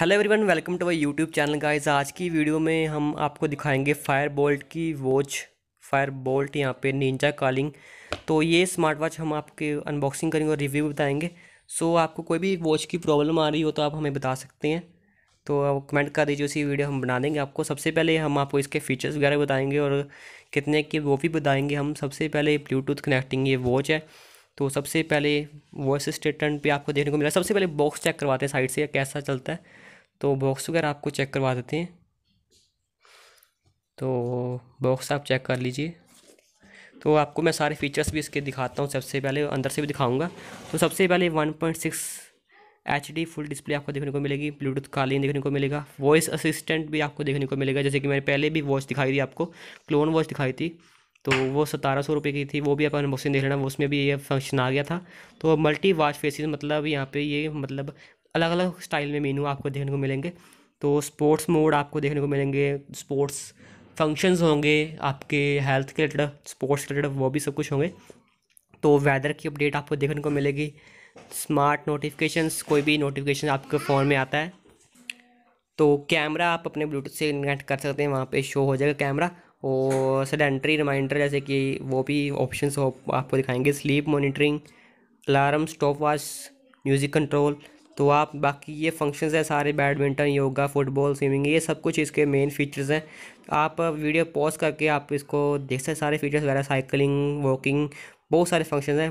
hello everyone welcome to my YouTube channel guys आज की video में हम आपको दिखाएंगे फायर बोल्ट की वॉच फायर बोल्ट यहाँ पे निंजा कॉलिंग तो ये स्मार्ट वॉच हम आपके अनबॉक्सिंग करेंगे और रिव्यू बताएंगे सो आपको कोई भी वॉच की प्रॉब्लम आ रही हो तो आप हमें बता सकते हैं तो कमेंट कर दीजिए उसी वीडियो हम बना देंगे आपको सबसे पहले हम आपको इसके फीचर्स वगैरह बताएँगे और कितने के वो भी बताएँगे हम सबसे पहले ब्लूटूथ कनेक्टिंग ये वॉच है तो सबसे पहले वॉइस स्टेटमेंट पर आपको देखने को मिला सबसे पहले बॉक्स चेक करवाते हैं साइड से कैसा चलता है तो बॉक्स वगैरह आपको चेक करवा देते हैं तो बॉक्स आप चेक कर लीजिए तो आपको मैं सारे फीचर्स भी इसके दिखाता हूँ सबसे पहले अंदर से भी दिखाऊंगा तो सबसे पहले 1.6 डी फुल डिस्प्ले आपको देखने को मिलेगी ब्लूटूथ कालीन देखने को मिलेगा वॉइस असिस्टेंट भी आपको देखने को मिलेगा जैसे कि मैंने पहले भी वॉच दिखाई थी आपको क्लोन वॉच दिखाई थी तो वो सतारह सौ रुपये की थी वो भी आप अनबॉक्सिंग देख लेना उसमें भी ये फंक्शन आ गया था तो मल्टी वॉच फेसिस मतलब यहाँ पे ये मतलब अलग अलग स्टाइल में मेनू आपको देखने को मिलेंगे तो स्पोर्ट्स मोड आपको देखने को मिलेंगे स्पोर्ट्स फंक्शंस होंगे आपके हेल्थ के रिलेटेड स्पोर्ट्स के रिलेटेड वो भी सब कुछ होंगे तो वेदर की अपडेट आपको देखने को मिलेगी स्मार्ट नोटिफिकेशन कोई भी नोटिफिकेशन आपके फ़ोन में आता है तो कैमरा आप अपने ब्लूटूथ से कनेक्ट कर सकते हैं वहाँ पे शो हो जाएगा कैमरा और सडेंट्री रिमाइंडर जैसे कि वो भी ऑप्शन आपको दिखाएंगे sleep monitoring alarm stopwatch music control तो आप बाकी ये फंक्शंस हैं सारे बैडमिंटन योगा फुटबॉल स्विमिंग ये सब कुछ इसके मेन फीचर्स हैं आप वीडियो पॉज करके आप इसको देख सकते सारे फीचर्स वगैरह साइकिलिंग वॉकिंग बहुत सारे फंक्शन हैं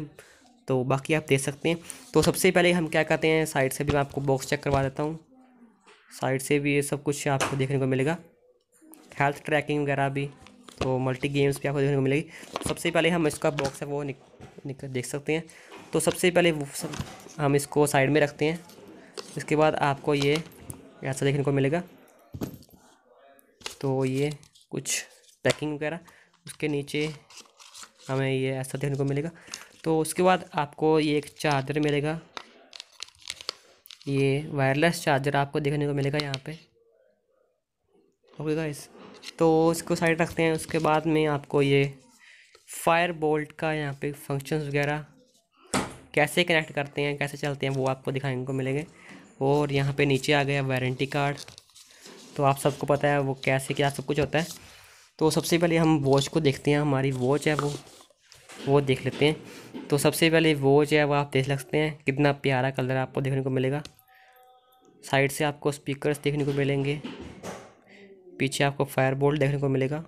तो बाकी आप देख सकते हैं तो सबसे पहले हम क्या करते हैं साइड से भी मैं आपको बॉक्स चेक करवा देता हूँ साइड से भी ये सब कुछ आपको देखने को मिलेगा हेल्थ ट्रैकिंग वगैरह भी तो मल्टी गेम्स भी आपको देखने को मिलेगी सबसे पहले हम इसका बॉक्स है वो निक, निक देख सकते हैं तो सबसे पहले सब हम इसको साइड में रखते हैं इसके बाद आपको ये ऐसा देखने को मिलेगा तो ये कुछ पैकिंग वगैरह उसके नीचे हमें ये ऐसा देखने को मिलेगा तो उसके बाद आपको ये एक चार्जर मिलेगा ये वायरलेस चार्जर आपको देखने को मिलेगा यहाँ पे ओके गाइस तो इसको साइड रखते हैं उसके बाद में आपको ये फायर बोल्ट का यहाँ पे फंक्शंस वगैरह कैसे कनेक्ट करते हैं कैसे चलते हैं वो आपको दिखाने को मिलेंगे और यहाँ पे नीचे आ गया वारंटी कार्ड तो आप सबको पता है वो कैसे क्या सब कुछ होता है तो सबसे पहले हम वॉच को देखते हैं हमारी वॉच है वो वो देख लेते हैं तो सबसे पहले वॉच है वो आप देख सकते हैं कितना प्यारा कलर आपको देखने को मिलेगा साइड से आपको स्पीकर्स देखने को मिलेंगे पीछे आपको फायर बोल्ट देखने को मिलेगा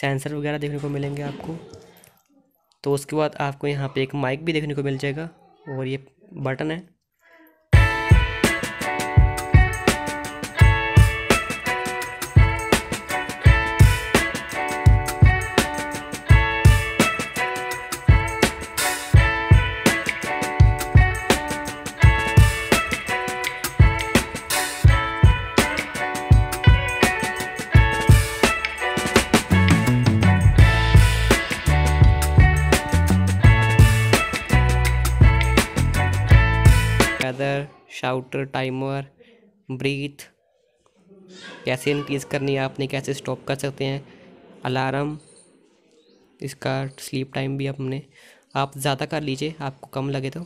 सेंसर वगैरह देखने को मिलेंगे आपको तो उसके बाद आपको यहाँ पे एक माइक भी देखने को मिल जाएगा और ये बटन है वेदर शाउटर टाइमर ब्रीथ कैसे इंक्रीज़ करनी है आपने कैसे स्टॉप कर सकते हैं अलार्म इसका स्लीप टाइम भी अपने आप ज़्यादा कर लीजिए आपको कम लगे तो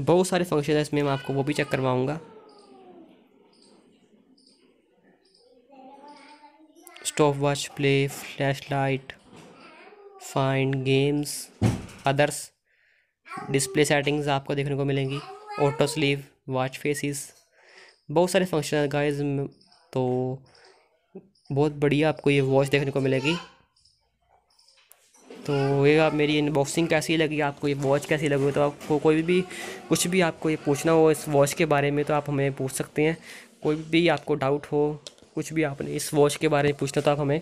बहुत सारे फंक्शन है इसमें मैं आपको वो भी चेक करवाऊँगा stopwatch play flashlight find games others display settings आपको देखने को मिलेंगी ऑटो स्लीव वॉच फेसिस बहुत सारे फंक्शन है गाइज तो बहुत बढ़िया आपको ये वॉच देखने को मिलेगी तो ये आप मेरी इनबॉक्सिंग कैसी लगी आपको ये वॉच कैसी लगी तो आपको कोई भी कुछ भी आपको ये पूछना हो इस वॉच के बारे में तो आप हमें पूछ सकते हैं कोई भी आपको डाउट हो कुछ भी आपने इस वॉच के बारे में पूछना तो आप हमें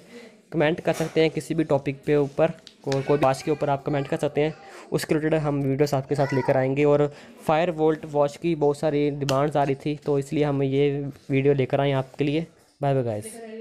कमेंट कर सकते हैं किसी भी टॉपिक पे ऊपर और कोई बात के ऊपर आप कमेंट कर सकते हैं उसके रिलेटेड हम वीडियोस आपके साथ लेकर आएंगे और फायर वोल्ट वॉच की बहुत सारी डिमांड्स आ रही थी तो इसलिए हम ये वीडियो लेकर आए आपके लिए बाय बाय गाइस